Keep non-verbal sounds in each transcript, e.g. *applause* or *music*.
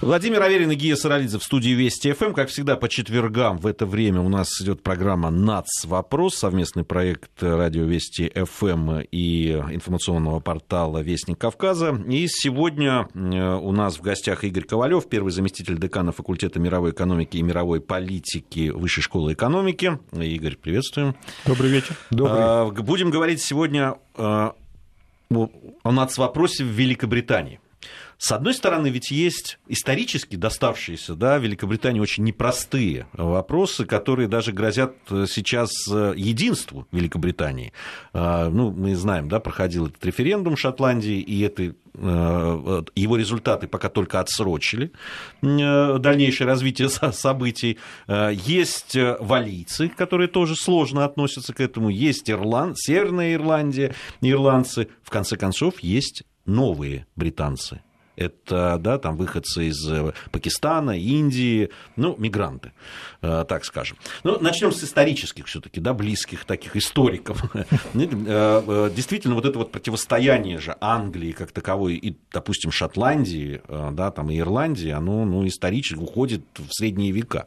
Владимир Аверин и Гия Саралидзе в студии Вести ФМ. Эм. Как всегда, по четвергам в это время у нас идет программа «Нац. Вопрос», совместный проект радио Вести ФМ эм» и информационного портала «Вестник Кавказа». И сегодня э, у нас в гостях Игорь Ковалев, первый заместитель декана факультета мировой экономики и мировой политики Высшей школы экономики. Игорь, приветствуем. Добрый вечер. Добрый. А, будем говорить сегодня э, о нац. вопросе в Великобритании. С одной стороны, ведь есть исторически доставшиеся да, Великобритании очень непростые вопросы, которые даже грозят э, сейчас э, единству Великобритании. А, ну, мы знаем, да, проходил этот референдум в Шотландии, и это э, его результаты пока только отсрочили дальнейшее развитие *laughs* событий. А, есть валийцы, которые тоже сложно относятся к этому. Есть Ирланд, Северная Ирландия, ирландцы. В конце концов, есть новые британцы, это да, там выходцы из э, Пакистана, Индии, ну, мигранты, э, так скажем. Ну, начнем с исторических все-таки, да, близких таких историков. *laughs* Ну, э, действительно, вот это вот противостояние же Англии как таковой и, допустим, Шотландии, да, там и Ирландии, оно ну, исторически уходит в средние века.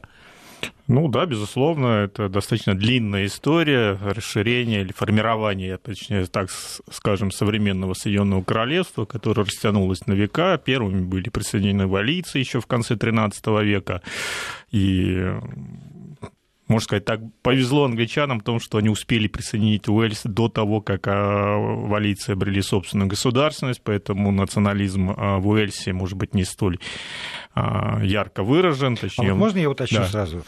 Ну да, безусловно, это достаточно длинная история расширения или формирования, точнее так скажем, современного Соединенного Королевства, которое растянулось на века. Первыми были присоединены валийцы еще в конце XIII века. И можно сказать, так повезло англичанам в том, что они успели присоединить Уэльс до того, как а, валийцы обрели собственную государственность, поэтому национализм а, в Уэльсе, может быть, не столь а, ярко выражен. Точнее... А вот можно я уточню да. сразу?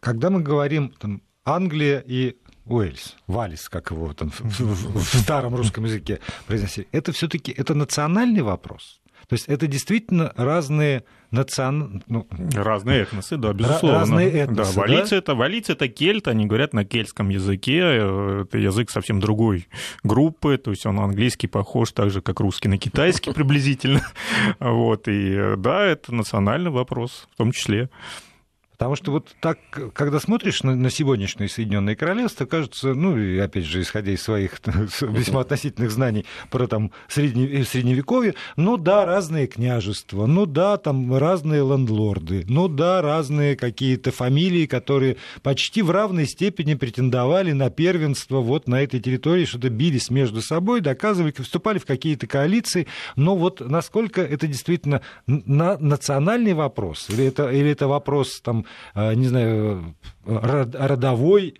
Когда мы говорим там, Англия и Уэльс, Валис, как его там в, в, в старом русском языке произносили, это все-таки это национальный вопрос? То есть это действительно разные национ... ну, разные этносы, да, безусловно. Разные этносы, да, валицы да? это валицы это кельты, они говорят на кельтском языке, э, это язык совсем другой группы, то есть он английский похож так же, как русский на китайский *laughs* приблизительно, вот и э, да, это национальный вопрос в том числе. Потому что вот так, когда смотришь на, на сегодняшнее Соединенное Королевство, кажется, ну, и опять же, исходя из своих *laughs* весьма относительных знаний про там средне, э, средневековье, ну да, разные княжества, ну да, там разные лендлорды, ну да, разные какие-то фамилии, которые почти в равной степени претендовали на первенство вот на этой территории, что-то бились между собой, доказывали, вступали в какие-то коалиции, но вот насколько это действительно на национальный вопрос, или это, или это вопрос там Э, не знаю, э, родовой,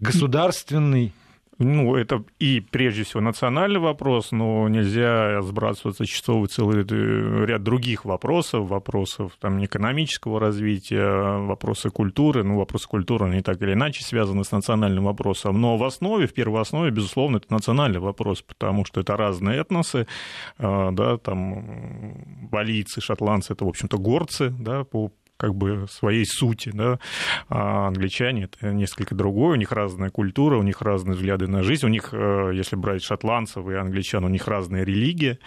государственный. Ну, это и прежде всего национальный вопрос, но нельзя сбрасывать, сочетовывать целый э, ряд других вопросов, вопросов там, экономического развития, вопросы культуры. Ну, вопросы культуры, они так или иначе связаны с национальным вопросом, но в основе, в первой основе, безусловно, это национальный вопрос, потому что это разные этносы, да, там валийцы, шотландцы, это, в общем-то, горцы, да, по как бы своей сути, да, а англичане это несколько другое, у них разная культура, у них разные взгляды на жизнь, у них, э, если брать шотландцев и англичан, у них разные религии,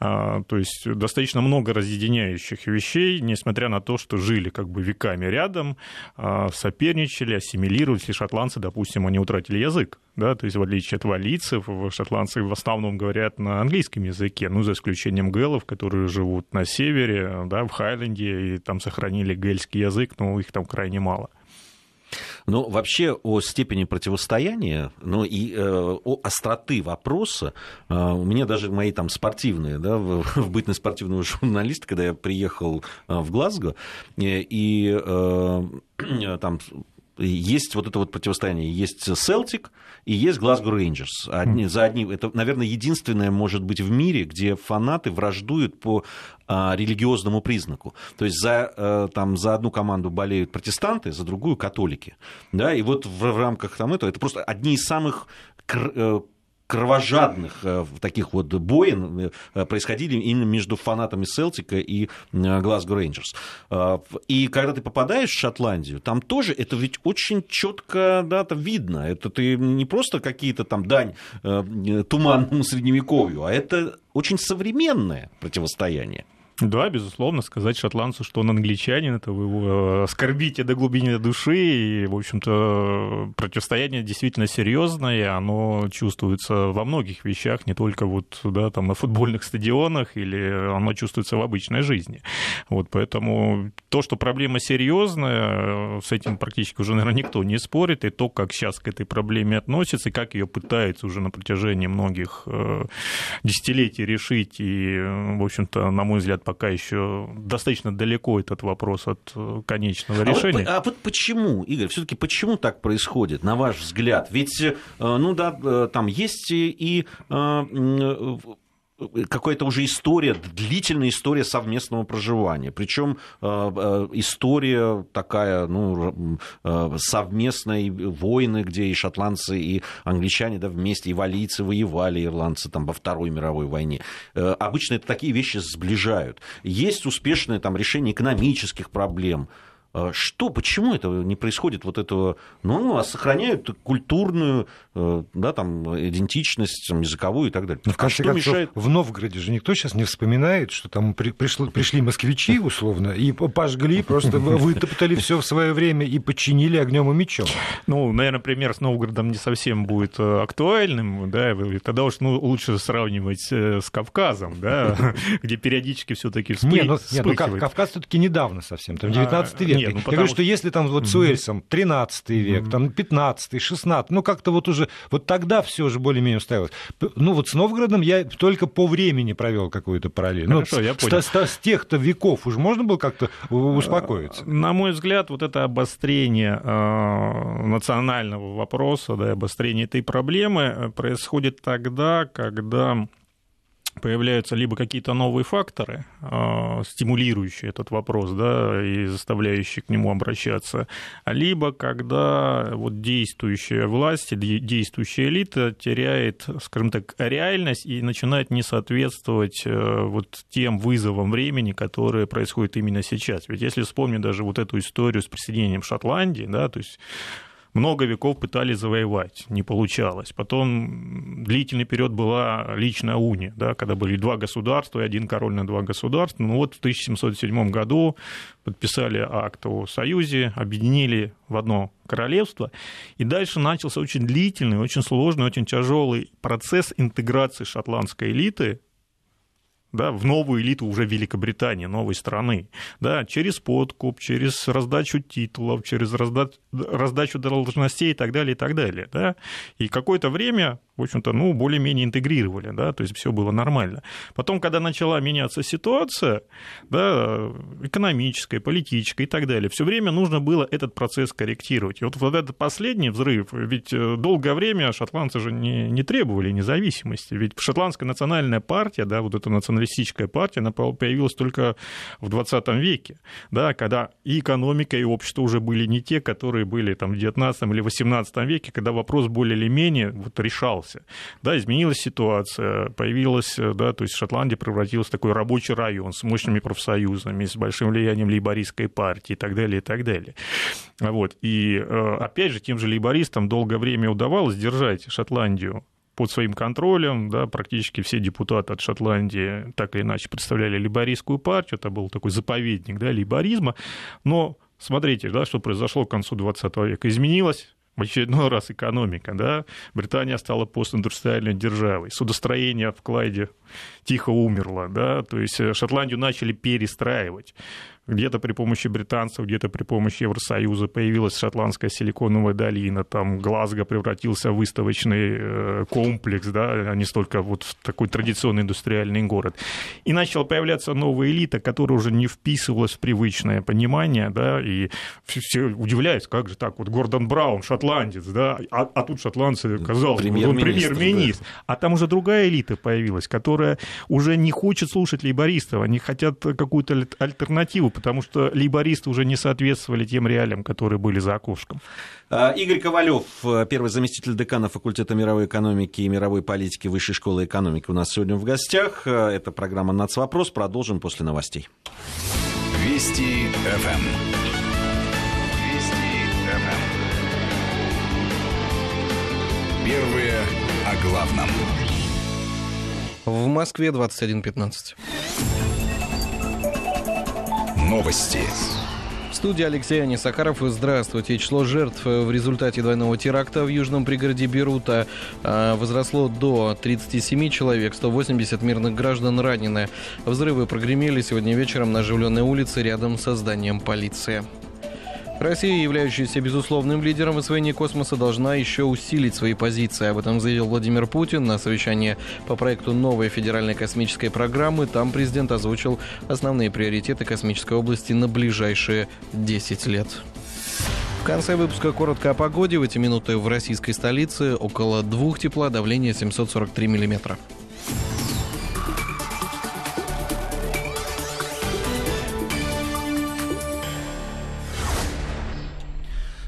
а, то есть достаточно много разъединяющих вещей, несмотря на то, что жили как бы веками рядом, а, соперничали, ассимилировались, и шотландцы, допустим, они утратили язык, да, то есть в отличие от валийцев, шотландцы в основном говорят на английском языке, ну, за исключением гэлов, которые живут на севере, да, в Хайленде, и там сохранили гельский язык, но их там крайне мало. Но ну, вообще о степени противостояния, ну и э, о остроты вопроса, э, меня даже мои там спортивные, да, в, *laughs* в бытность спортивного журналиста, когда я приехал э, в Глазго, э, и э, *clears throat* там есть вот это вот противостояние. Есть Celtic и есть Glasgow Rangers. Одни, За одним, это, наверное, единственное, может быть, в мире, где фанаты враждуют по а, религиозному признаку. То есть за, а, там, за одну команду болеют протестанты, за другую католики. Да? И вот в, в рамках там этого, это просто одни из самых э, кровожадных э, таких вот боин э, происходили именно между фанатами Селтика и э, Глазго Рейнджерс. И когда ты попадаешь в Шотландию, там тоже это ведь очень четко да, там видно. Это ты не просто какие-то там дань туманному средневековью, а это очень современное противостояние. Да, безусловно, сказать шотландцу, что он англичанин, это вы его э, оскорбите до глубины души, и, в общем-то, противостояние действительно серьезное, оно чувствуется во многих вещах, не только вот, да, там, на футбольных стадионах, или оно чувствуется в обычной жизни. Вот, поэтому то, что проблема серьезная, э, с этим практически уже, наверное, никто не спорит, и то, как сейчас к этой проблеме относятся, и как ее пытается уже на протяжении многих э, десятилетий решить, и, в общем-то, на мой взгляд, пока еще достаточно далеко этот вопрос от э, конечного а решения. Вот, а вот почему, Игорь, все-таки почему так происходит, на ваш взгляд? Ведь, э, ну да, э, там есть и какая-то уже история, длительная история совместного проживания. Причем э, э, история такая, ну, э, совместной войны, где и шотландцы, и англичане да, вместе, и валийцы воевали, ирландцы там во Второй мировой войне. Обычно это такие вещи сближают. Есть успешное там, решение экономических проблем. А что, почему это не происходит вот этого? Ну, а сохраняют культурную, э, да, там, идентичность, там, языковую и так далее. Но, ну, в а конце а концов, мешает? В Новгороде же никто сейчас не вспоминает, что там при, пришло, пришли москвичи, условно, и пожгли, просто вытоптали все в свое время и подчинили огнем и мечом. Ну, наверное, пример с Новгородом не совсем будет э, актуальным, да, тогда уж ну, лучше сравнивать э, с Кавказом, да, *laughs* где периодически все-таки вспыхивает. Нет, ну, ну Кавказ все-таки недавно совсем, там 19 а, век нет, ну, я говорю, что если там вот с Уэльсом 13 век, там 15 16 ну как-то вот уже, вот тогда все же более-менее устоялось. Ну вот с Новгородом я только по времени провел какую-то параллель. Ну, Хорошо, ну, я с, понял. С, с, тех-то веков уже можно было как-то э, успокоиться? На мой взгляд, вот это обострение э, национального вопроса, да, обострение этой проблемы э, происходит тогда, когда появляются либо какие-то новые факторы, а, стимулирующие этот вопрос, да, и заставляющие к нему обращаться, либо когда вот действующая власть, действующая элита теряет, скажем так, реальность и начинает не соответствовать э, вот тем вызовам времени, которые происходят именно сейчас. Ведь если вспомнить даже вот эту историю с присоединением Шотландии, да, то есть много веков пытались завоевать, не получалось. Потом длительный период была личная уния, да, когда были два государства и один король на два государства. Ну вот в 1707 году подписали акт о союзе, объединили в одно королевство. И дальше начался очень длительный, очень сложный, очень тяжелый процесс интеграции шотландской элиты да, в новую элиту уже Великобритании, новой страны, да, через подкуп, через раздачу титулов, через разда... раздачу должностей и так далее, и так далее, да, и какое-то время, в общем-то, ну, более-менее интегрировали, да, то есть все было нормально. Потом, когда начала меняться ситуация, да, экономическая, политическая и так далее, все время нужно было этот процесс корректировать. И вот вот этот последний взрыв, ведь э, долгое время шотландцы же не, не требовали независимости, ведь шотландская национальная партия, да, вот эта национальная националистическая партия, она появилась только в 20 веке, да, когда и экономика, и общество уже были не те, которые были там, в 19 или 18 веке, когда вопрос более или менее вот, решался. Да, изменилась ситуация, появилась, да, то есть Шотландия превратилась в такой рабочий район с мощными профсоюзами, с большим влиянием лейбористской партии и так далее, и так далее. Вот. И э, опять же, тем же лейбористам долгое время удавалось держать Шотландию под своим контролем, да, практически все депутаты от Шотландии так или иначе представляли либорийскую партию, это был такой заповедник, да, либоризма, но смотрите, да, что произошло к концу 20 века, изменилась в очередной раз экономика, да, Британия стала постиндустриальной державой, судостроение в Клайде тихо умерла, да, то есть э, Шотландию начали перестраивать. Где-то при помощи британцев, где-то при помощи Евросоюза появилась шотландская силиконовая долина, там Глазго превратился в выставочный э, комплекс, да, а не столько вот в такой традиционный индустриальный город. И начала появляться новая элита, которая уже не вписывалась в привычное понимание, да, и все удивляются, как же так, вот Гордон Браун, шотландец, да, а, а тут шотландцы, казалось, премьер-министр, он премьер-министр, да. а там уже другая элита появилась, которая уже не хочет слушать лейбористов, они хотят какую-то альтернативу, потому что лейбористы уже не соответствовали тем реалиям, которые были за окошком. А, Игорь Ковалев, э, первый заместитель декана факультета мировой экономики и мировой политики Высшей школы экономики у нас сегодня в гостях. Э, это программа «Нацвопрос». Продолжим после новостей. Вести ФМ. Эм. Вести ФМ. Эм. Первое о главном. В Москве 21.15. Новости. В студии Алексей Анисакаров. Здравствуйте. Число жертв э, в результате двойного теракта в южном пригороде Берута э, возросло до 37 человек, 180 мирных граждан ранены. Взрывы прогремели сегодня вечером на оживленной улице рядом со зданием полиции. Россия, являющаяся безусловным лидером в освоении космоса, должна еще усилить свои позиции. Об этом заявил Владимир Путин на совещании по проекту новой федеральной космической программы. Там президент озвучил основные приоритеты космической области на ближайшие 10 лет. В конце выпуска коротко о погоде. В эти минуты в российской столице около двух тепла, давление 743 миллиметра.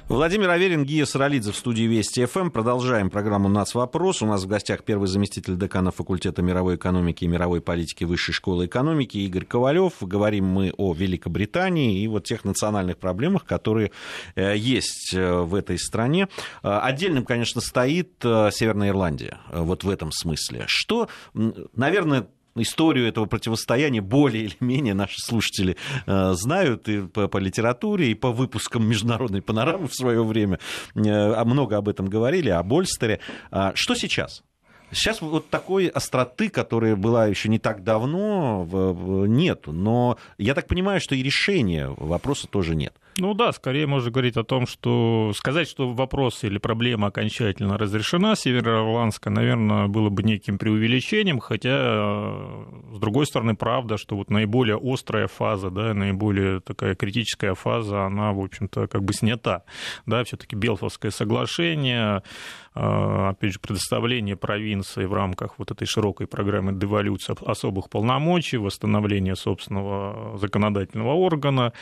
Владимир Аверин, Гия Саралидзе в студии Вести ФМ. Эм. Продолжаем программу «Нац. Вопрос». У нас в гостях первый заместитель декана факультета мировой экономики и мировой политики Высшей школы экономики Игорь Ковалев. Говорим мы о Великобритании и вот тех национальных проблемах, которые э, есть э, в этой стране. Э, отдельным, конечно, стоит Северная Ирландия вот в этом смысле. Что, наверное, историю этого противостояния более или менее наши слушатели э, знают и по, по литературе, и по выпускам международной панорамы в свое время. Э, а много об этом говорили, о Больстере. А что сейчас? Сейчас вот такой остроты, которая была еще не так давно, нет Но я так понимаю, что и решения вопроса тоже нет. Ну да, скорее можно говорить о том, что сказать, что вопрос или проблема окончательно разрешена Североирландска, наверное, было бы неким преувеличением, хотя, э, с другой стороны, правда, что вот наиболее острая фаза, да, наиболее такая критическая фаза, она, в общем-то, как бы снята. Да, все-таки Белфовское соглашение, а, опять же, предоставление провинции в рамках вот этой широкой программы деволюции особых полномочий, восстановление собственного законодательного органа,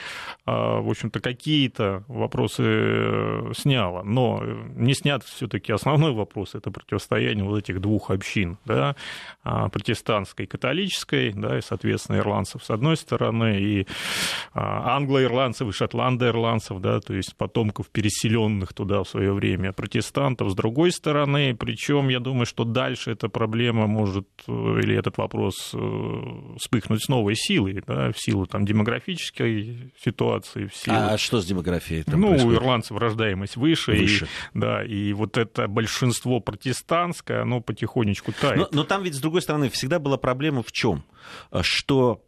а, в общем-то, какие-то вопросы э, сняло Но э, не снят все-таки основной вопрос, это противостояние вот этих двух общин, да, а, протестантской и католической, да, и, соответственно, ирландцев с одной стороны, и англо-ирландцев, и шотландо-ирландцев, да, то есть потомков переселенных туда в свое время протестантов с другой другой стороны, причем я думаю, что дальше эта проблема может э, или этот вопрос э, вспыхнуть с новой силой, да, в силу там демографической ситуации. В силу... А что с демографией? Там ну, происходит? у ирландцев рождаемость выше, выше. И, да, и вот это большинство протестантское, оно потихонечку тает. Но, но там ведь с другой стороны всегда была проблема в чем, э, что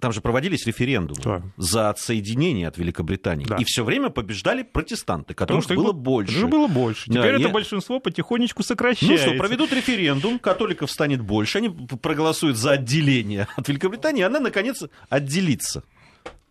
там же проводились референдумы да. за отсоединение от Великобритании. Да. И все время побеждали протестанты, которых что было их... больше. Же было больше. Теперь да, это я... большинство потихонечку сокращается. Ну что, проведут референдум, католиков станет больше, они проголосуют за отделение от Великобритании, и она, наконец, отделится.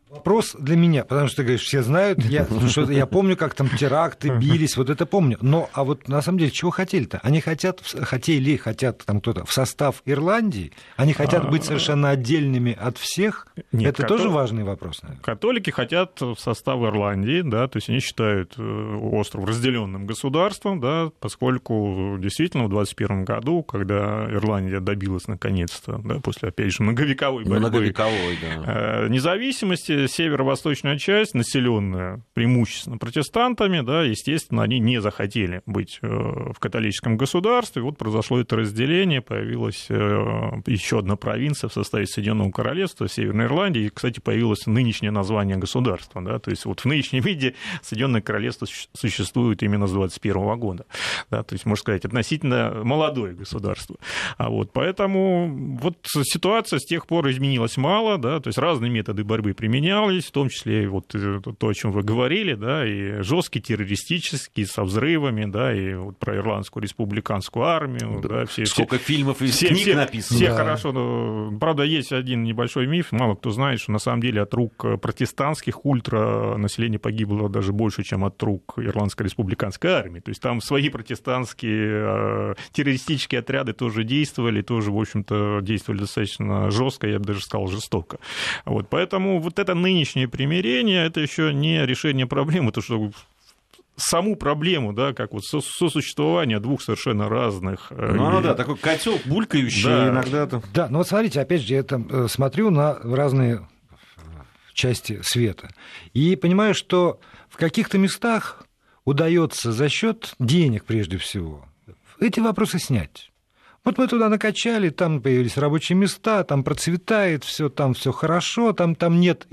Вопрос для меня, потому что ты говоришь, все знают, я, *laughs* ну, что я помню, как там теракты бились, вот это помню. Но а вот на самом деле чего хотели-то? Они хотят, хотели, хотят там кто-то в состав Ирландии, они хотят быть а. совершенно отдельными от всех. Нет, это катол... тоже важный вопрос. Наверное. Католики хотят в состав Ирландии, да, то есть они считают э, остров разделенным государством, да, поскольку действительно в 21 году, когда Ирландия добилась наконец-то, да, после опять же многовековой борьбы, многовековой, да. Э, независимости северо-восточная часть, населенная преимущественно протестантами, да, естественно, они не захотели быть э, в католическом государстве. Вот произошло это разделение, появилась э, еще одна провинция в составе Соединенного Королевства, Северной Ирландии. И, кстати, появилось нынешнее название государства. Да, то есть вот в нынешнем виде Соединенное Королевство существует именно с 21 года. Да, то есть, можно сказать, относительно молодое государство. А вот, поэтому вот ситуация с тех пор изменилась мало. Да, то есть разные методы борьбы применяются применялись, в том числе и вот э, то, о чем вы говорили, да, и жесткий террористический со взрывами, да, и вот про Ирландскую республиканскую армию. Да. Да, все, Сколько все, фильмов и все, книг все, написано. Все да. хорошо, но, правда, есть один небольшой миф, мало кто знает, что на самом деле от рук э, протестантских ультра население погибло даже больше, чем от рук Ирландской республиканской армии. То есть там свои протестантские э, террористические отряды тоже действовали, тоже, в общем-то, действовали достаточно жестко, я бы даже сказал, жестоко. Вот, поэтому вот это нынешнее примирение это еще не решение проблемы, то что саму проблему, да, как вот со сосуществование двух совершенно разных. Э, ну, людей. оно, да, такой котел булькающий да. иногда. там Да, но ну вот смотрите, опять же, я там э, смотрю на разные э, части света и понимаю, что в каких-то местах удается за счет денег прежде всего эти вопросы снять. Вот мы туда накачали, там появились рабочие места, там процветает все, там все хорошо, там, там, нет,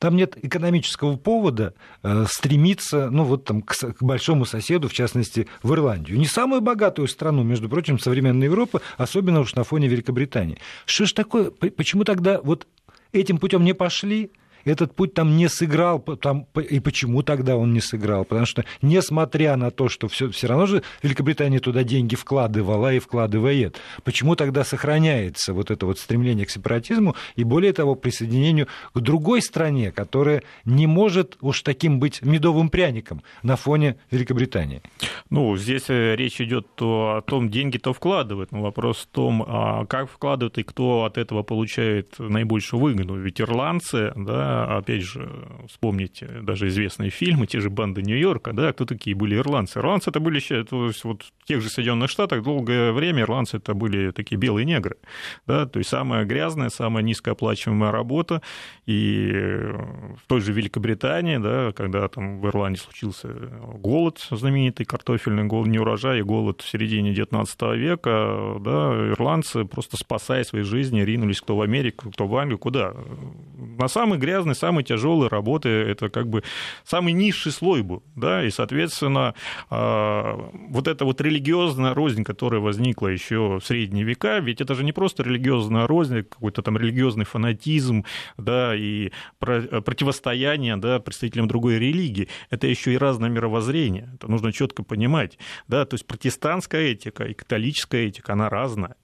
там нет экономического повода э, стремиться ну, вот там, к, к большому соседу, в частности, в Ирландию. Не самую богатую страну, между прочим, современной Европы, особенно уж на фоне Великобритании. Что ж такое, почему тогда вот этим путем не пошли? Этот путь там не сыграл. Там, и почему тогда он не сыграл? Потому что, несмотря на то, что все, все равно же Великобритания туда деньги вкладывала и вкладывает, почему тогда сохраняется вот это вот стремление к сепаратизму и, более того, присоединению к другой стране, которая не может уж таким быть медовым пряником на фоне Великобритании? Ну, здесь э, речь идет то о том, деньги то вкладывают, но вопрос в том, а как вкладывают и кто от этого получает наибольшую выгоду. Ведь ирландцы, да, опять же, вспомнить даже известные фильмы, те же «Банды Нью-Йорка», да, кто такие были ирландцы. Ирландцы это были, то есть вот в тех же Соединенных Штатах долгое время ирландцы это были такие белые негры, да, то есть самая грязная, самая низкооплачиваемая работа, и в той же Великобритании, да, когда там в Ирландии случился голод, знаменитый картофельный голод, не и голод в середине 19 века, да, ирландцы просто спасая свои жизни ринулись кто в Америку, кто в Англию, куда? На самый грязный серьезной, самой тяжелой работы, это как бы самый низший слой был, да, и, соответственно, а, вот эта вот религиозная рознь, которая возникла еще в средние века, ведь это же не просто религиозная рознь, какой-то там религиозный фанатизм, да, и противостояние, да, представителям другой религии, это еще и разное мировоззрение, это нужно четко понимать, да, то есть протестантская этика и католическая этика, она разная.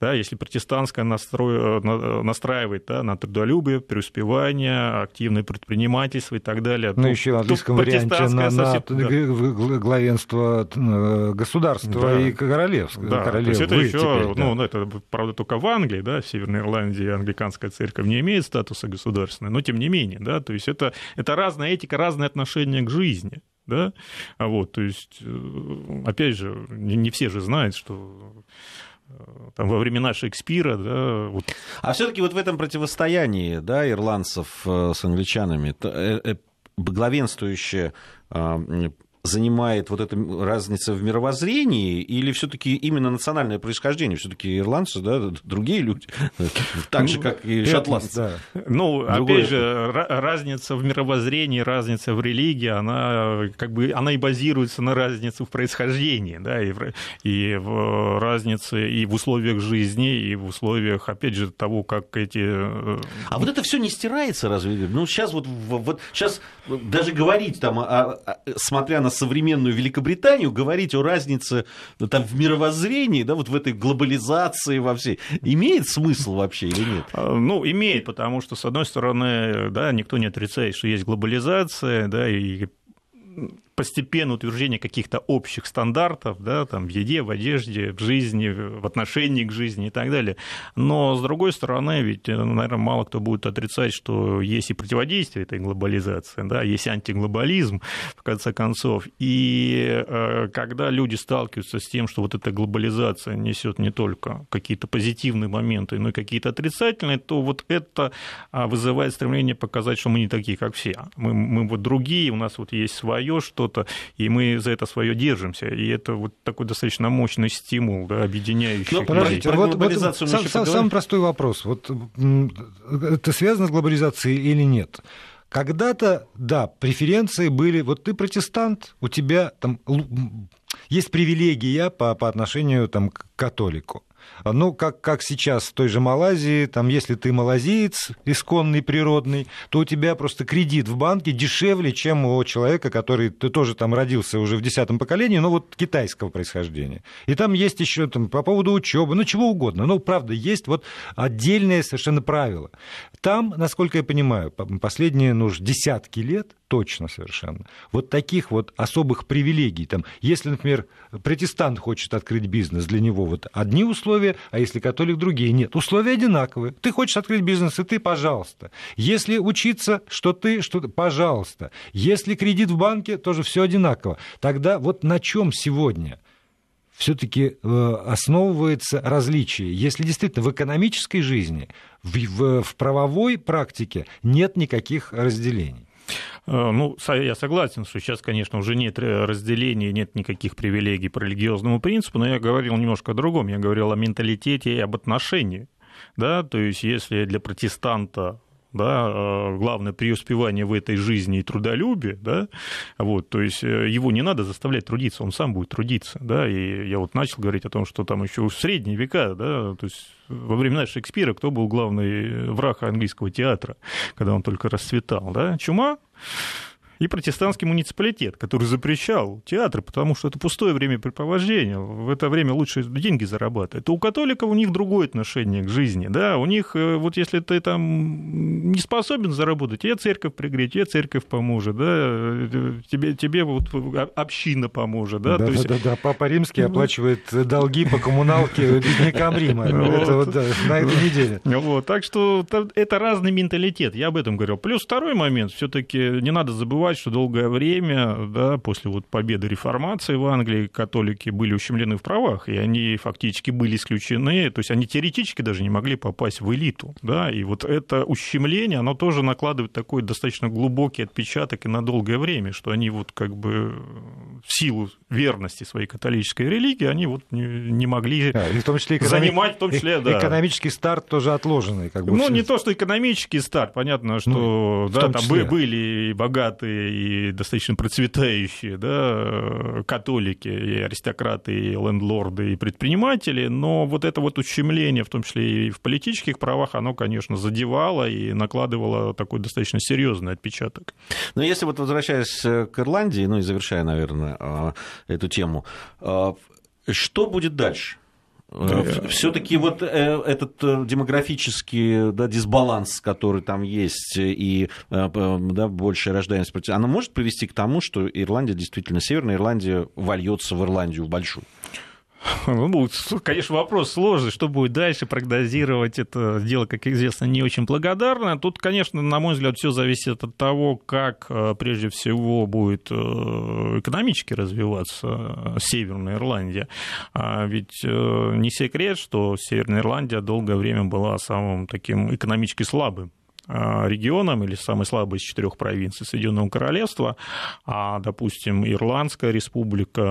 Да, если протестантская настрой, э, э, настраивает да, на трудолюбие, преуспевание, активное предпринимательство и так далее. Ну, еще в английском варианте на, совсем... на главенство э, государства да. и королевского. Да, то есть это еще, теперь, ну, да. ну, это, правда, только в Англии, да, в Северной Ирландии англиканская церковь не имеет статуса государственной, но тем не менее, да, то есть это, это разная этика, разные отношения к жизни да, а вот, то есть, опять же, не, не все же знают, что Э, там, во времена Шекспира. Да, вот. А все-таки вот в этом противостоянии да, ирландцев э, с англичанами э, главенствующая занимает вот эта разница в мировоззрении, или все-таки именно национальное происхождение? Все-таки ирландцы, да, другие люди, *laughs* так же, ну, как и шотландцы. Ну, опять же, разница в мировоззрении, разница в религии, она как бы она и базируется на разнице в происхождении, да, и в, разнице и в условиях жизни, и в условиях, опять же, того, как эти. Э, а вот это все не стирается, разве? Ну, сейчас вот, вот сейчас э, даже говорить там, смотря на на современную Великобританию, говорить о разнице ну, там, в мировоззрении, да, вот в этой глобализации во всей, имеет смысл вообще или нет? А, ну, имеет, потому что, с одной стороны, да, никто не отрицает, что есть глобализация, да, и постепенно утверждение каких-то общих стандартов, да, там, в еде, в одежде, в жизни, в отношении к жизни и так далее. Но, с другой стороны, ведь, э, наверное, мало кто будет отрицать, что есть и противодействие этой глобализации, да, есть антиглобализм, в конце концов. И э, когда люди сталкиваются с тем, что вот эта глобализация несет не только какие-то позитивные моменты, но и какие-то отрицательные, то вот это а, вызывает стремление показать, что мы не такие, как все. Мы, мы вот другие, у нас вот есть свое, что что-то, и мы за это свое держимся. И это вот такой достаточно мощный стимул, да, объединяющий. Но, людей. подождите, вот, вот сам, сам, самый простой вопрос. Вот, это связано с глобализацией или нет? Когда-то, да, преференции были, вот ты протестант, у тебя там есть привилегия по, по отношению там, к католику. А, ну, как, как сейчас в той же Малайзии, там, если ты малазиец, исконный, природный, то у тебя просто кредит в банке дешевле, чем у человека, который ты тоже там родился уже в десятом поколении, но вот китайского происхождения. И там есть еще там, по поводу учебы, ну, чего угодно. Ну, правда, есть вот отдельное совершенно правило. Там, насколько я понимаю, последние, ну, уж десятки лет точно совершенно. Вот таких вот особых привилегий. Там, если, например, протестант хочет открыть бизнес, для него вот одни условия, а если католик другие, нет. Условия одинаковые. Ты хочешь открыть бизнес, и ты, пожалуйста. Если учиться, что ты, что ты, пожалуйста. Если кредит в банке, тоже все одинаково. Тогда вот на чем сегодня? все-таки э, основывается различие. Если действительно в экономической жизни, в, в, в правовой практике нет никаких разделений. Э, ну, я согласен, что сейчас, конечно, уже нет э, разделения, нет никаких привилегий по религиозному принципу, но я говорил немножко о другом. Я говорил о менталитете и об отношении. Да, то есть, если для протестанта да, э, главное преуспевание в этой жизни и трудолюбие, да, вот, то есть э, его не надо заставлять трудиться, он сам будет трудиться, да, и я вот начал говорить о том, что там еще в средние века, да, то есть во времена Шекспира кто был главный э, враг английского театра, когда он только расцветал, да, чума, и протестантский муниципалитет, который запрещал театры, потому что это пустое времяпрепровождение, в это время лучше деньги зарабатывать, то у католиков у них другое отношение к жизни, да, у них э, вот если ты там не способен заработать, тебе церковь пригреет, тебе церковь поможет, да, э, тебе, тебе вот а, община поможет, да. Да, то да, есть... да, да, Папа Римский ну. оплачивает долги по коммуналке беднякам Рима, *laughs* на этой неделе. Вот, так что это разный менталитет, я об этом говорил. Плюс второй момент, все таки не надо забывать, забывать, что долгое время, да, после вот победы реформации в Англии, католики были ущемлены в правах, и они фактически были исключены, то есть они теоретически даже не могли попасть в элиту. Да, и вот это ущемление, оно тоже накладывает такой достаточно глубокий отпечаток и на долгое время, что они вот как бы в силу верности своей католической религии, они вот не, не могли да, и в том числе экономи... занимать, в том числе, да. Экономический старт тоже отложенный. Как бы, ну, не то, что экономический старт, понятно, что ну, да, там были и богатые богатые и достаточно процветающие да, э, католики, и аристократы, и лендлорды, и предприниматели, но вот это вот ущемление, в том числе и в политических правах, оно, конечно, задевало и накладывало такой достаточно серьезный отпечаток. Но если вот возвращаясь э, к Ирландии, ну и завершая, наверное, э, эту тему, что будет дальше? Э, э, Все-таки вот э, этот демографический да, дисбаланс, который там есть, и да, большая рождаемость, она может привести к тому, что Ирландия действительно, Северная Ирландия вольется в Ирландию в большую? Ну, ну конечно, вопрос сложный, что будет дальше, прогнозировать это дело, как известно, не очень благодарно. Тут, конечно, на мой взгляд, все зависит от того, как, э, прежде всего, будет э, экономически развиваться э, Северная Ирландия. А ведь не секрет, что Северная Ирландия долгое время была самым таким экономически слабым Э, регионам или самой слабой из четырех провинций Соединенного Королевства, а, допустим, Ирландская республика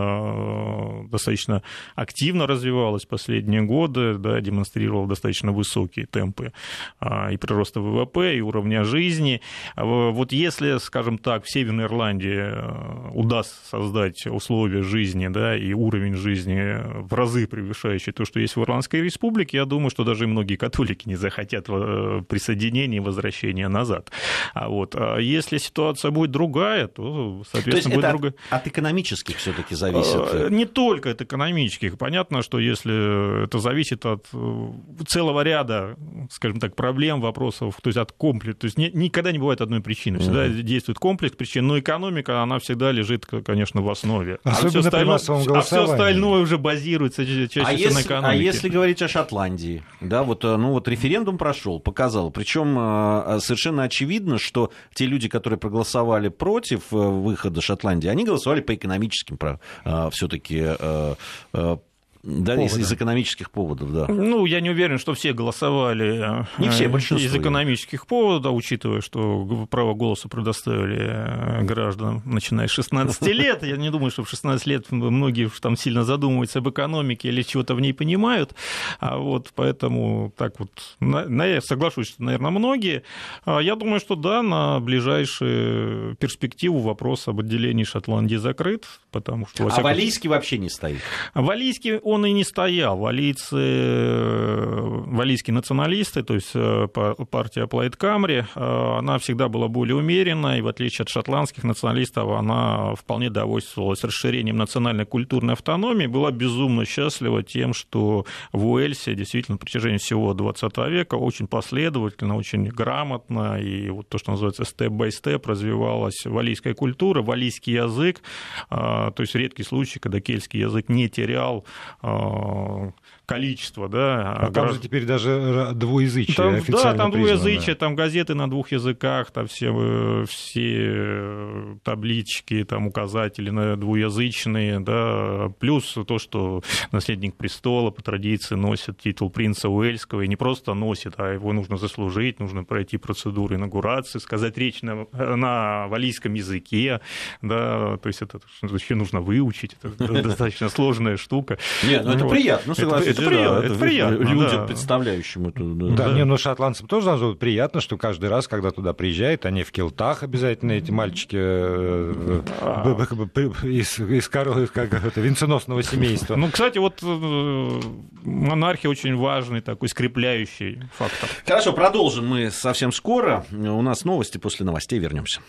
э, достаточно активно развивалась последние годы, да, демонстрировала достаточно высокие темпы э, и прироста ВВП, и уровня жизни. Вот если, скажем так, в Северной Ирландии удастся создать условия жизни да, и уровень жизни в разы превышающий то, что есть в Ирландской республике, я думаю, что даже многие католики не захотят присоединения и возвращения возвращения назад. А вот а если ситуация будет другая, то, соответственно, то будет другая. От, от экономических все-таки зависит. А, не только от экономических. Понятно, что если это зависит от э, целого ряда, скажем так, проблем, вопросов, то есть от комплекса. То есть никогда не бывает одной причины. Всегда mm действует комплекс причин. Но экономика, она всегда лежит, конечно, в основе. А Особенно а все остальное, а все остальное уже базируется чаще а всего на экономике. А если говорить о Шотландии, да, вот, э, ну, вот референдум прошел, показал. Причем э, а, совершенно очевидно, что те люди, которые проголосовали против э, выхода Шотландии, они голосовали по экономическим а, все-таки э, э, да, из, из экономических поводов, да. Ну, я не уверен, что все голосовали э, не все, э, большинство, из экономических поводов, учитывая, что право голоса предоставили э, гражданам, начиная с 16 *laughs* лет. Я не думаю, что в 16 лет многие там сильно задумываются об экономике или чего-то в ней понимают. А вот поэтому так вот, на я соглашусь, что, наверное, многие. А я думаю, что да, на ближайшую перспективу вопрос об отделении Шотландии закрыт, потому что... А Валийский вообще не стоит? Валийский, он он и не стоял. Валийцы, э, валийские националисты, то есть э, партия Плайт Камри, э, она всегда была более умеренной, и в отличие от шотландских националистов, она вполне довольствовалась расширением национальной культурной автономии, была безумно счастлива тем, что в Уэльсе действительно на протяжении всего 20 века очень последовательно, очень грамотно и вот то, что называется степ-бай-степ, развивалась валийская культура, валийский язык, а, то есть редкий случай, когда кельтский язык не терял 哦。количество, да. А граждан... там же теперь даже двуязычие там, официально Да, там признано, двуязычие, да. там газеты на двух языках, там все, э, все э, таблички, там указатели на двуязычные, да, плюс то, что наследник престола по традиции носит титул принца Уэльского, и не просто носит, а его нужно заслужить, нужно пройти процедуру инаугурации, сказать речь на, на валийском языке, да, то есть это вообще нужно выучить, это *laughs* достаточно сложная штука. Нет, ну это приятно, ну, согласен это, приятно, это, это приятно. Людям, да. представляющим эту... Да, да, да. не, ну шотландцам тоже должно быть приятно, что каждый раз, когда туда приезжают, они в килтах обязательно, эти мальчики э, э, из, из королев венценосного семейства. Ну, кстати, вот э, монархия очень важный такой скрепляющий фактор. Хорошо, продолжим мы совсем скоро. У нас новости, после новостей вернемся.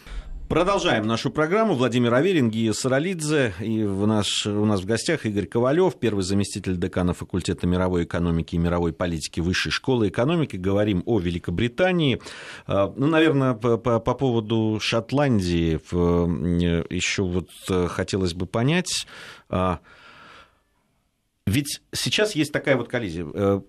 Продолжаем нашу программу. Владимир Аверин, Гия Саралидзе. И в наш, у нас в гостях Игорь Ковалев, первый заместитель декана факультета мировой экономики и мировой политики Высшей школы экономики. Говорим о Великобритании. А, ну, наверное, по, по, по поводу Шотландии э, еще вот э, хотелось бы понять. А, ведь сейчас есть такая вот коллизия. Э,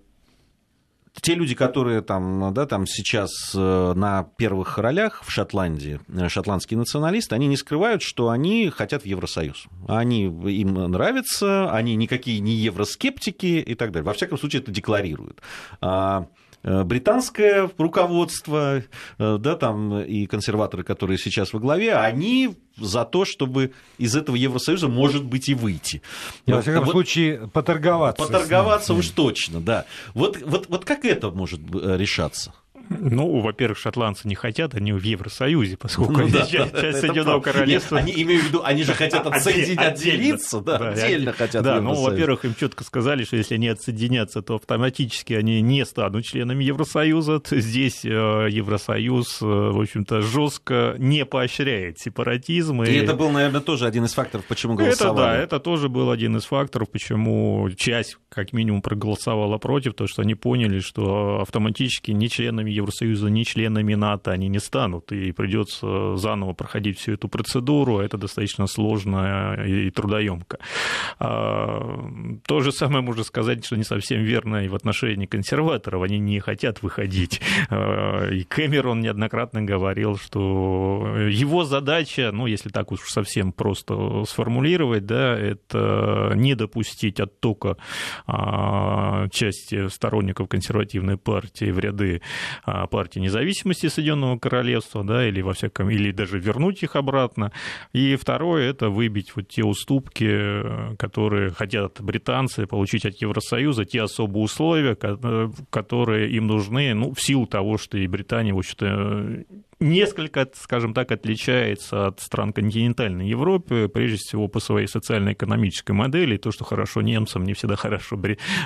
те люди, которые там, ну, да, там сейчас э, на первых ролях в Шотландии, э, шотландские националисты, они не скрывают, что они хотят в Евросоюз. Они э, им нравятся, они никакие не евроскептики и так далее. Во всяком случае, это декларируют. А, Э, британское руководство, э, да, там и консерваторы, которые сейчас во главе, они за то, чтобы из этого Евросоюза, может быть, и выйти. Во всяком вот, случае, поторговаться. Поторговаться уж точно, да. Вот, вот, вот как это может э, решаться? Ну, во-первых, шотландцы не хотят, они в Евросоюзе, поскольку ну, да, *laughs* часть, да, часть Соединенного Королевства. Нет, они имеют в виду, они же хотят отсоединиться, отделиться, да, да, отдельно хотят. Да, ну, во-первых, им четко сказали, что если они отсоединятся, то автоматически они не станут членами Евросоюза. Здесь э, Евросоюз, э, в общем-то, жестко не поощряет сепаратизм. И, и это был, наверное, тоже один из факторов, почему голосовали. Это да, это тоже был один из факторов, почему часть, как минимум, проголосовала против, то что они поняли, что автоматически не членами Евросоюза не членами НАТО они не станут, и придется заново проходить всю эту процедуру, а это достаточно сложно и трудоемко. А, то же самое можно сказать, что не совсем верно и в отношении консерваторов, они не хотят выходить. А, и Кэмерон неоднократно говорил, что его задача, ну, если так уж совсем просто сформулировать, да, это не допустить оттока части сторонников консервативной партии в ряды партии независимости Соединенного Королевства, да, или во всяком, или даже вернуть их обратно. И второе – это выбить вот те уступки, которые хотят британцы получить от Евросоюза, те особые условия, э, которые им нужны, ну, в силу того, что и Британия, в общем-то, несколько, скажем так, отличается от стран континентальной Европы, прежде всего по своей социально-экономической модели, то, что хорошо немцам, не всегда хорошо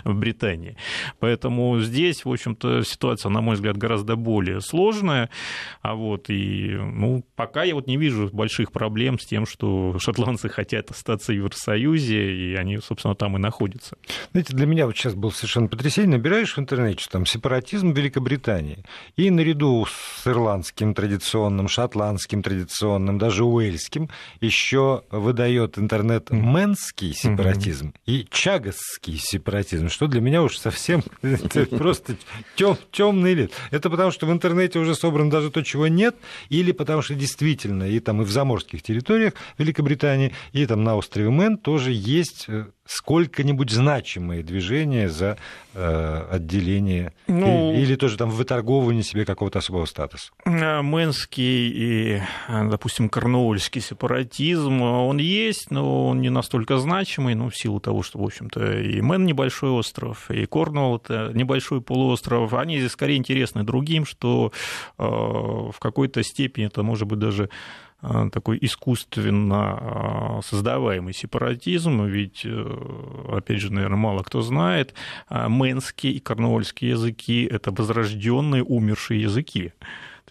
в Британии. Поэтому здесь, в общем-то, ситуация, на мой взгляд, гораздо более сложная. А вот и, ну, пока я вот не вижу больших проблем с тем, что шотландцы хотят остаться в Евросоюзе, и они, собственно, там и находятся. Знаете, для меня вот сейчас было совершенно потрясение. Набираешь в интернете, что там сепаратизм в Великобритании, и наряду с ирландским традиционным, шотландским традиционным, даже уэльским, еще выдает интернет мэнский сепаратизм mm-hmm. и чагасский сепаратизм, что для меня уж совсем *laughs* просто темный лет. Это потому, что в интернете уже собрано даже то, чего нет, или потому что действительно и там и в заморских территориях Великобритании, и там на острове Мэн тоже есть э, сколько-нибудь значимые движения за э, отделение ну, или, или тоже там выторговывание себе какого-то особого статуса. Э, тюменский и, э, допустим, корнуольский сепаратизм, э, он есть, но он не настолько значимый, ну, в силу того, что, в общем-то, и Мэн небольшой остров, и Корнуолл это небольшой полуостров, они здесь скорее интересны другим, что э, в какой-то степени это может быть даже такой искусственно создаваемый сепаратизм, ведь, опять же, наверное, мало кто знает, мэнские и корнуольские языки – это возрожденные умершие языки.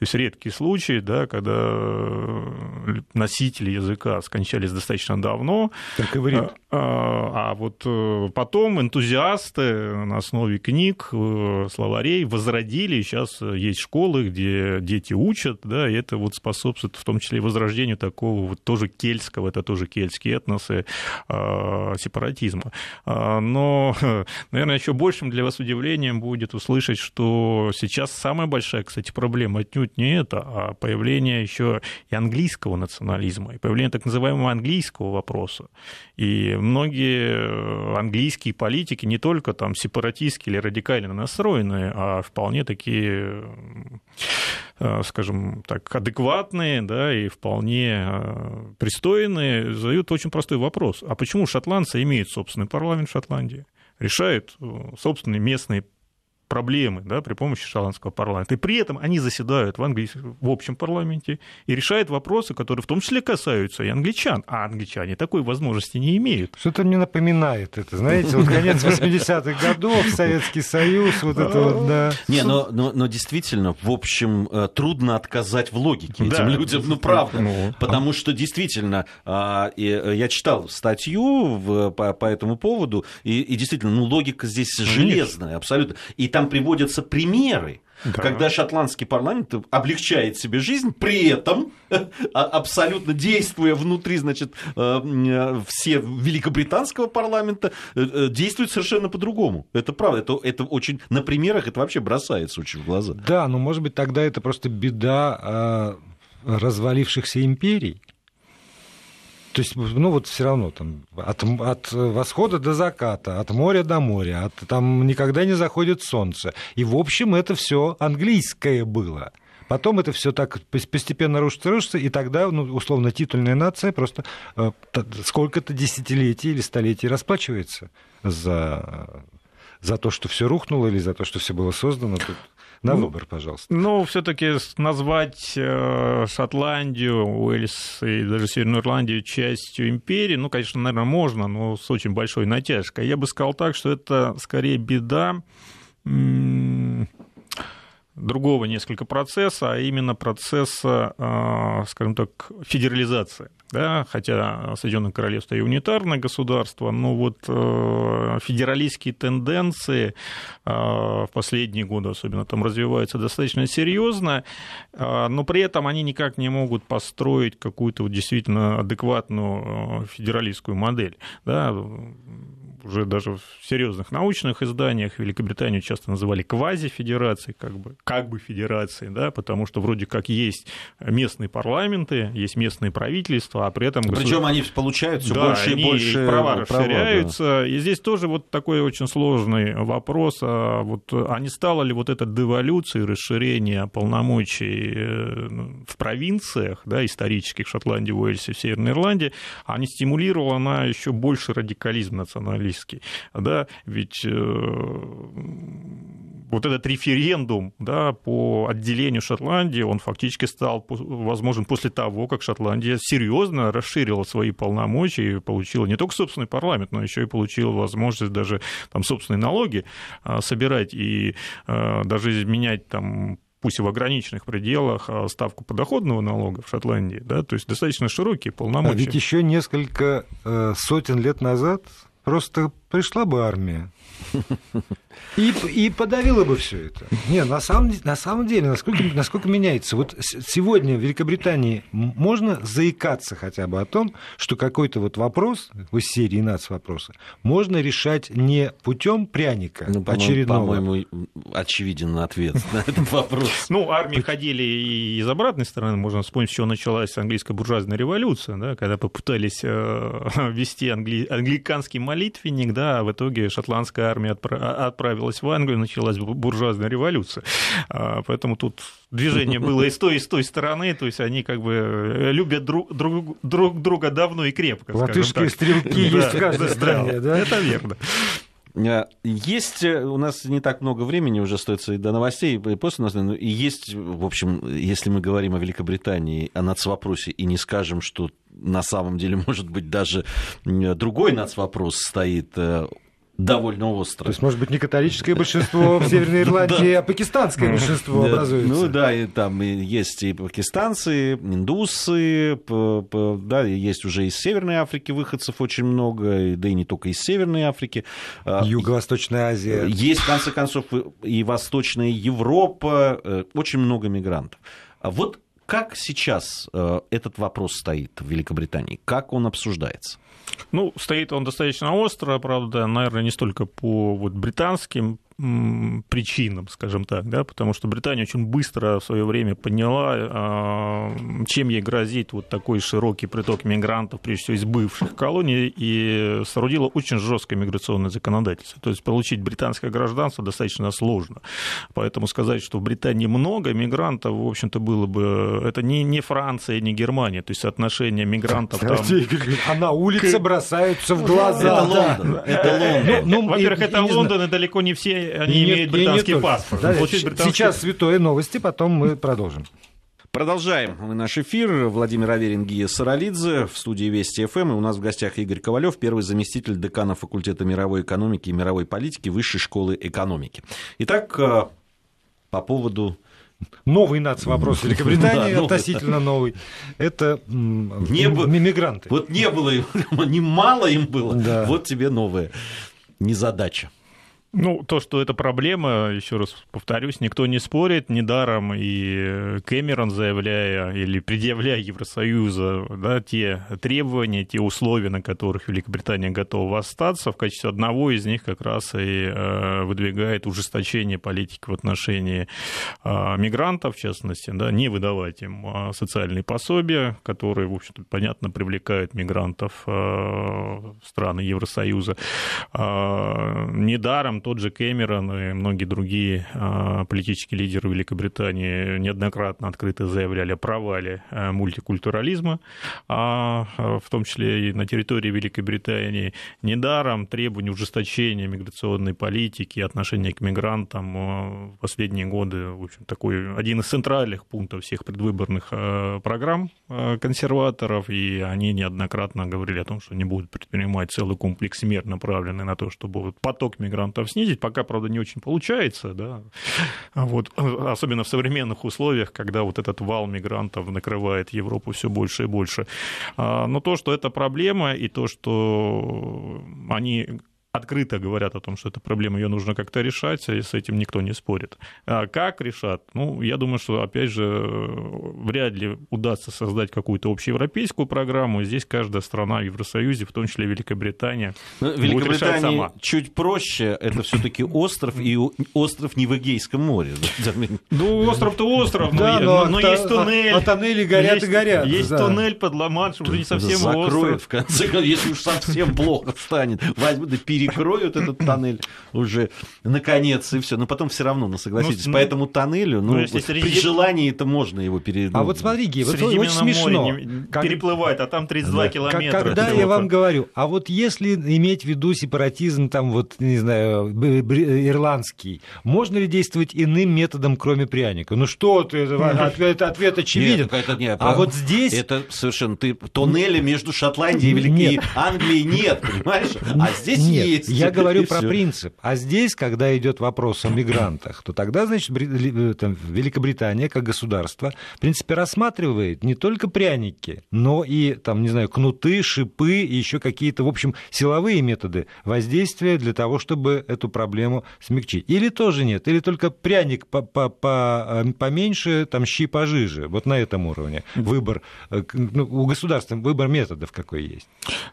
То есть редкие случаи, да, когда э, носители языка скончались достаточно давно. Так и а, а, а вот э, потом энтузиасты на основе книг, э, словарей возродили. Сейчас есть школы, где дети учат, да, и это вот способствует в том числе возрождению такого вот тоже кельтского, это тоже кельтские этносы, а, сепаратизма. А, но, *laughs* наверное, еще большим для вас удивлением будет услышать, что сейчас самая большая, кстати, проблема отнюдь будет не это, а появление еще и английского национализма, и появление так называемого английского вопроса. И многие э, английские политики не только там сепаратистские или радикально настроенные, а вполне такие э, э, скажем так, адекватные, да, и вполне пристойные, задают очень простой вопрос. А почему шотландцы имеют собственный парламент в Шотландии? решают собственные местные проблемы да, при помощи шотландского парламента. И при этом они заседают в, Англии, в общем парламенте и решают вопросы, которые в том числе касаются и англичан. А англичане такой возможности не имеют. Что-то мне напоминает это, знаете, вот конец 80-х *laughs* годов, Советский Союз, вот это вот, да. Не, но, но, но действительно, в общем, э, трудно отказать в логике этим людям, ну правда. Ну. потому что действительно, а, э, я читал статью по, этому поводу, и действительно, ну логика здесь железная абсолютно. И там там приводятся примеры, да. когда шотландский парламент облегчает себе жизнь, при этом *laughs* а, абсолютно действуя внутри, значит, э, э, все великобританского парламента, э, действует совершенно по-другому. Это правда, это, это очень, на примерах это вообще бросается очень в глаза. Да, но, ну, может быть, тогда это просто беда а, развалившихся империй, то есть, ну вот все равно там от, от восхода до заката, от моря до моря, от, там никогда не заходит солнце. И в общем это все английское было. Потом это все так постепенно рушится, рушится, и тогда, ну, условно, титульная нация просто э, сколько-то десятилетий или столетий расплачивается за, за то, что все рухнуло или за то, что все было создано. Тут... На ну, выбор, пожалуйста. Ну, все-таки назвать э, Шотландию, Уэльс и даже Северную Ирландию частью империи, ну, конечно, наверное, можно, но с очень большой натяжкой. Я бы сказал так, что это скорее беда другого несколько процесса, а именно процесса, а, скажем так, федерализации. Да, хотя Соединенное Королевство и унитарное государство, но вот э, федералистские тенденции а, в последние годы особенно там развиваются достаточно серьезно, а, но при этом они никак не могут построить какую-то вот действительно адекватную э, федералистскую модель. Да уже даже в серьезных научных изданиях Великобританию часто называли квазифедерацией, как бы, как бы федерацией, да, потому что вроде как есть местные парламенты, есть местные правительства, а при этом... Причем они получают все да, больше и больше права расширяются. Права, да. И здесь тоже вот такой очень сложный вопрос, а, вот, а не стало ли вот эта деволюция, расширение полномочий э, в провинциях, да, исторических, Шотландии, Уэльсе, в Северной Ирландии, а не стимулировала она еще больше радикализм национализм исторический, да, ведь э, вот этот референдум да, по отделению Шотландии, он фактически стал возможен после того, как Шотландия серьезно расширила свои полномочия и получила не только собственный парламент, но еще и получила возможность даже там собственные налоги а, собирать и э, даже изменять там пусть и в ограниченных пределах, а, ставку подоходного налога в Шотландии, да, то есть достаточно широкие полномочия. А ведь еще несколько э, сотен лет назад Просто пришла бы армия *laughs* И, и подавило бы все это. Не, на самом, на самом деле, насколько, насколько меняется. Вот сегодня в Великобритании можно заикаться хотя бы о том, что какой-то вот вопрос вот серии нас вопроса можно решать не путем пряника ну, по очередного. По-моему, очевиден ответ на этот вопрос. Ну, армии ходили и из обратной стороны. Можно вспомнить, с чего началась английская буржуазная революция, да, когда попытались э, *laughs* вести англи... англиканский молитвенник, да, а в итоге шотландская армия отправилась отправилась в Англию, началась буржуазная революция. А, поэтому тут движение было и с той, и с той стороны, то есть они как бы э, любят друг, друг, друг друга давно и крепко. Латышские стрелки есть в каждой стране, да? Это верно. А, есть э, у нас не так много времени, уже остается и до новостей, и после нас. И есть, в общем, если мы говорим о Великобритании, о нацвопросе, и не скажем, что на самом деле, *laughs* может быть, даже другой нацвопрос стоит э, довольно остро. То есть, может быть, не католическое большинство в Северной *laughs* ну Ирландии, а пакистанское большинство образуется. Ну да, и там есть и пакистанцы, индусы, да, есть уже из Северной Африки выходцев очень много, да и не только из Северной Африки. А, Юго-Восточная Азия. Есть, в конце концов, и Восточная Европа, э, очень много мигрантов. А вот как сейчас э, этот вопрос стоит в Великобритании? Как он обсуждается? Ну, стоит он достаточно остро, правда, наверное, не столько по вот британским причинам, скажем так, да, потому что Британия очень быстро в свое время поняла, а, чем ей грозит вот такой широкий приток мигрантов, прежде всего из бывших колоний, и соорудила очень жесткое миграционное законодательство. То есть получить британское гражданство достаточно сложно. Поэтому сказать, что в Британии много мигрантов, в общем-то, было бы... Это не, не Франция, не Германия. То есть соотношение мигрантов там... А на улице бросаются в ну, глаза. Это Лондон. Это э, Лондон. Ну, ну, Во-первых, это Лондон, и далеко не все они и имеют нет, британский паспорт. Да, британский... Сейчас святое новости, потом мы продолжим. Продолжаем мы наш эфир. Владимир Аверин, Гия Саралидзе в студии Вести ФМ. И у нас в гостях Игорь Ковалев, первый заместитель декана факультета мировой экономики и мировой политики Высшей школы экономики. Итак, э, по поводу новый вопрос *laughs* Великобритании, да, относительно это... новый, это не б... мигранты. Вот не было им, *laughs* немало им было, да. вот тебе новое. Незадача. Ну, то, что это проблема, еще раз повторюсь, никто не спорит. Недаром и Кэмерон, заявляя или предъявляя Евросоюза да, те требования, те условия, на которых Великобритания готова остаться, в качестве одного из них как раз и э, выдвигает ужесточение политики в отношении э, мигрантов, в частности, да, не выдавать им э, социальные пособия, которые, в общем-то, понятно, привлекают мигрантов э, страны Евросоюза. Э, недаром тот же Кэмерон и многие другие а, политические лидеры Великобритании неоднократно открыто заявляли о провале а, мультикультурализма, а, а в том числе и на территории Великобритании. Недаром требования ужесточения миграционной политики, отношения к мигрантам в последние годы, в общем, такой один из центральных пунктов всех предвыборных программ консерваторов, и они неоднократно говорили о том, что они будут предпринимать целый комплекс мер, направленный на то, чтобы поток мигрантов снизить, пока, правда, не очень получается, да, вот, особенно в современных условиях, когда вот этот вал мигрантов накрывает Европу все больше и больше. А, но то, что это проблема, и то, что они открыто говорят о том, что это проблема, ее нужно как-то решать, и с этим никто не спорит. А как решат? Ну, я думаю, что, опять же, вряд ли удастся создать какую-то общеевропейскую программу. Здесь каждая страна в Евросоюзе, в том числе Великобритания, Но будет решать сама. чуть проще, это все таки остров, и остров не в Эгейском море. Ну, остров-то остров, но есть а, туннель. А тоннели горят и горят. Есть туннель под Ла-Манш, уже не совсем остров. Закроют, в конце концов, если уж совсем плохо станет, возьмут и перекроют этот тоннель уже, наконец, и все. Но потом все равно, ну, согласитесь, ну, по этому тоннелю, ну, ну среди... при желании это можно его перейти. А вот смотри, Гей, вот очень смешно. Не... Как... Переплывает, а там 32 да. километра. Когда я вам говорю, а вот если иметь в виду сепаратизм, там вот, не знаю, ирландский, можно ли действовать иным методом, кроме пряника? Ну что ты, ответ, ответ очевиден. Нет, ну, это, нет, а вот здесь... Это совершенно... Ты, тоннеля между Шотландией и Англией нет, понимаешь? А здесь нет есть. Я говорю про все. принцип. А здесь, когда идет вопрос о мигрантах, то тогда, значит, э, там, Великобритания как государство, в принципе, рассматривает не только пряники, но и, там, не знаю, кнуты, шипы и еще какие-то, в общем, силовые методы воздействия для того, чтобы эту проблему смягчить. Или тоже нет, или только пряник э, поменьше, там, щи пожиже. Вот на этом уровне выбор, э, ну, у государства выбор методов какой есть.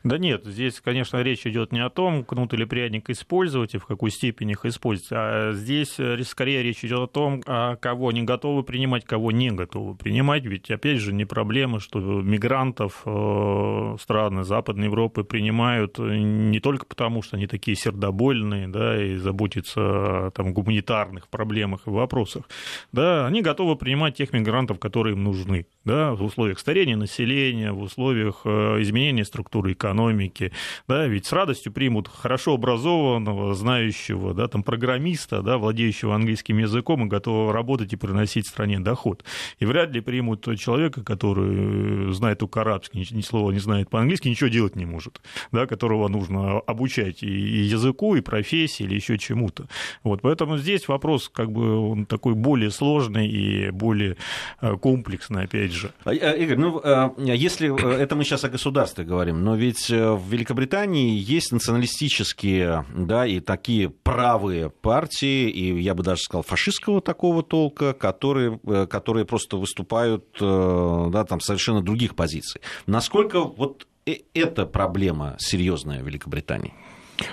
Да нет, здесь, конечно, речь идет не о том, кнут мут или пряник использовать и в какой степени их использовать. А здесь э, скорее речь идет о том, а, кого не готовы принимать, кого не готовы принимать. Ведь, опять же, не проблема, что мигрантов э, страны Западной Европы принимают э, не только потому, что они такие сердобольные да, и заботятся о там, гуманитарных проблемах и вопросах. Да, они готовы принимать тех мигрантов, которые им нужны да, в условиях старения населения, в условиях изменения структуры экономики. Да, ведь с радостью примут хорошо хорошо образованного, знающего, да, там, программиста, да, владеющего английским языком и готового работать и приносить стране доход. И вряд ли примут человека, который э, знает только арабский, ни, слова не знает по-английски, ничего делать не может, да, которого нужно обучать и, языку, и профессии, или еще чему-то. Вот, поэтому здесь вопрос, как бы, он такой более сложный и более э, комплексный, опять же. А, а, Игорь, ну, а, если э, это мы сейчас о государстве говорим, но ведь в Великобритании есть националистические фашистские, да, и такие правые партии, и я бы даже сказал фашистского такого толка, которые, э, которые просто выступают, э, да, там совершенно других позиций. Насколько вот эта проблема серьезная в Великобритании?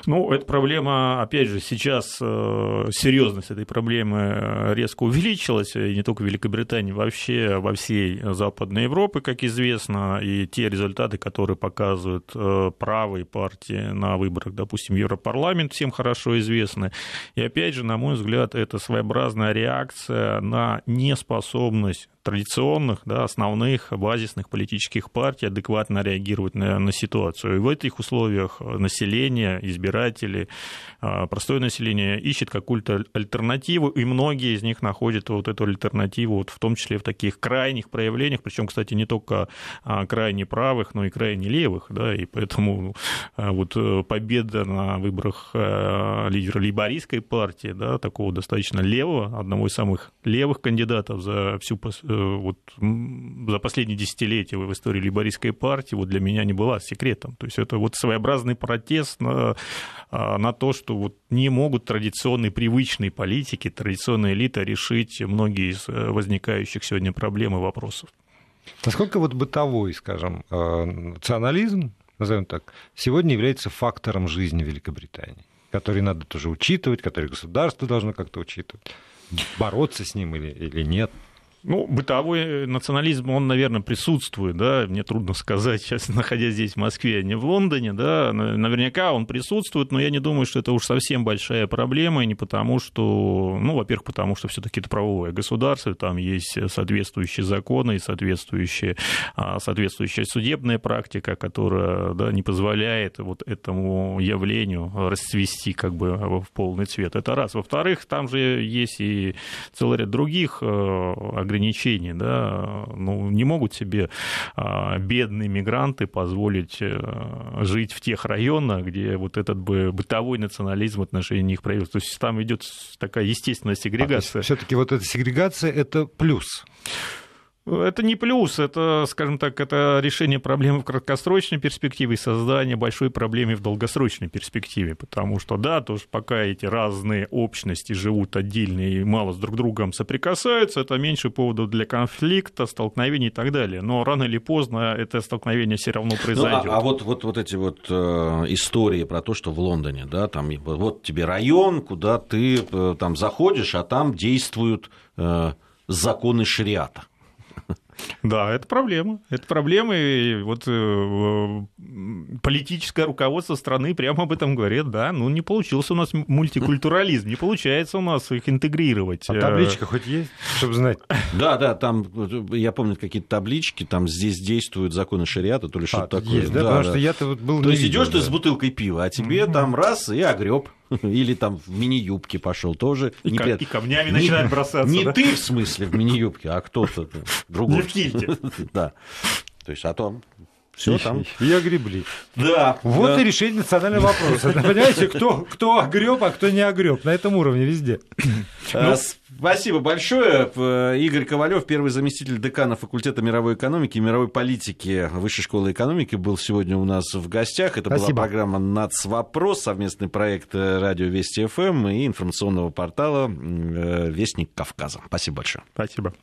Ну, эта проблема, опять же, сейчас э, серьезность этой проблемы э, резко увеличилась, и не только в Великобритании, вообще во всей Западной Европе, как известно, и те результаты, которые показывают э, правые партии на выборах, допустим, Европарламент, всем хорошо известны. И опять же, на мой взгляд, это своеобразная реакция на неспособность традиционных, да, основных базисных политических партий адекватно реагировать на, на ситуацию. И в этих условиях э, население, избиратели, э, простое население ищет какую-то альтернативу, и многие из них находят вот эту альтернативу, вот в том числе в таких крайних проявлениях, причем, кстати, не только а, крайне правых, но и крайне левых, да, и поэтому э, вот победа на выборах лидера лейбористской партии, да, такого достаточно левого, одного из самых левых кандидатов за всю вот за последние десятилетия в истории либористской партии вот для меня не была секретом. То есть это вот своеобразный протест на, а, на то, что вот не могут традиционные, привычные политики, традиционная элита решить многие из э, возникающих сегодня проблем и вопросов. Насколько вот бытовой, скажем, э, национализм, назовем так, сегодня является фактором жизни Великобритании, который надо тоже учитывать, который государство должно как-то учитывать, бороться с ним или, или нет? Ну, бытовой э, национализм, он, наверное, присутствует, да, мне трудно сказать *laughs* сейчас, находясь здесь, в Москве, а не в Лондоне, да, наверняка он присутствует, но я не думаю, что это уж совсем большая проблема, и не потому, что, ну, во-первых, потому что все таки это правовое государство, там есть э, соответствующие законы и соответствующие, а, соответствующая судебная практика, которая, да, не позволяет вот этому явлению расцвести как бы а, в полный цвет, это раз. Во-вторых, там же есть и целый ряд других агрессивных э, ограничений, да, ну, не могут себе а, бедные мигранты позволить э, жить в тех районах, где вот этот бы бытовой национализм в отношении них проявился. То есть там идет такая естественная а, сегрегация. А, Все-таки вот эта сегрегация это плюс. Это не плюс, это, скажем так, это решение проблемы в краткосрочной перспективе и создание большой проблемы в долгосрочной перспективе, потому что, да, то что пока эти разные общности живут отдельно и мало с друг другом соприкасаются, это меньше поводов для конфликта, столкновений и так далее, но рано или поздно это столкновение все равно произойдет. Ну, а, а вот, вот, вот эти вот э, истории про то, что в Лондоне, да, там вот тебе район, куда ты э, там заходишь, а там действуют э, законы шариата. Да, это проблема. Это проблема, и вот э, политическое руководство страны прямо об этом говорит, да, ну не получился у нас мультикультурализм, не получается у нас их интегрировать. А э. табличка хоть есть, чтобы знать? Да, да, там, я помню, какие-то таблички, там здесь действуют законы шариата, то ли что-то а, такое. Есть, да, потому что я-то был То есть идешь ты с бутылкой пива, а тебе там раз и огреб. Или там в мини-юбке пошел тоже. И, не, ко, и камнями не, начинает бросаться. Не да? ты, в смысле, в мини-юбке, а кто-то другой. Не в кильте. *laughs* Да. То есть, а то все там. И огребли. Да. Вот да. и решение национального вопроса. Понимаете, кто, кто огреб, а кто не огреб. На этом уровне везде. Э, ну, спасибо большое. Игорь Ковалев, первый заместитель декана факультета мировой экономики и мировой политики Высшей школы экономики, был сегодня у нас в гостях. Это Спасибо. была программа «Нацвопрос», совместный проект э, радио Вести ФМ эм» и информационного портала э, «Вестник Кавказа». Спасибо большое. Спасибо.